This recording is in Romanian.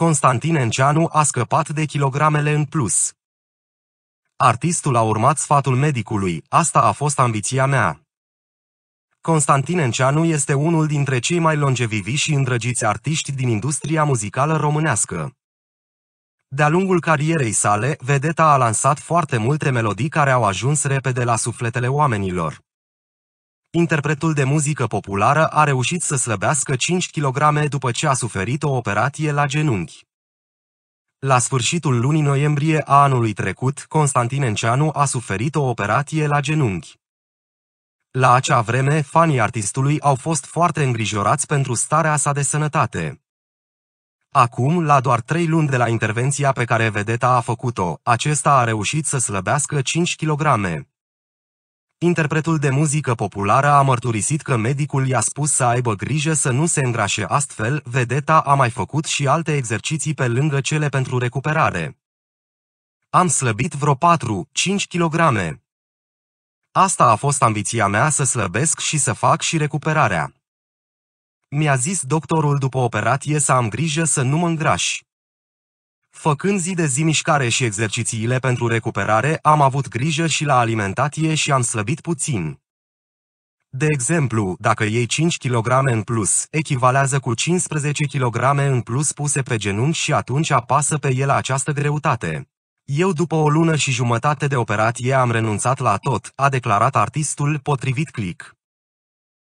Constantin Enceanu a scăpat de kilogramele în plus. Artistul a urmat sfatul medicului, asta a fost ambiția mea. Constantin Enceanu este unul dintre cei mai longevivi și îndrăgiți artiști din industria muzicală românească. De-a lungul carierei sale, vedeta a lansat foarte multe melodii care au ajuns repede la sufletele oamenilor. Interpretul de muzică populară a reușit să slăbească 5 kg după ce a suferit o operație la genunchi. La sfârșitul lunii noiembrie a anului trecut, Constantin Enceanu a suferit o operație la genunchi. La acea vreme, fanii artistului au fost foarte îngrijorați pentru starea sa de sănătate. Acum, la doar trei luni de la intervenția pe care vedeta a făcut-o, acesta a reușit să slăbească 5 kg. Interpretul de muzică populară a mărturisit că medicul i-a spus să aibă grijă să nu se îngrașe astfel, vedeta a mai făcut și alte exerciții pe lângă cele pentru recuperare. Am slăbit vreo 4-5 kg. Asta a fost ambiția mea să slăbesc și să fac și recuperarea. Mi-a zis doctorul după operație să am grijă să nu mă îngrași. Făcând zi de zi mișcare și exercițiile pentru recuperare, am avut grijă și la alimentație și am slăbit puțin. De exemplu, dacă iei 5 kg în plus, echivalează cu 15 kg în plus puse pe genunchi și atunci apasă pe el această greutate. Eu după o lună și jumătate de operație am renunțat la tot, a declarat artistul potrivit click.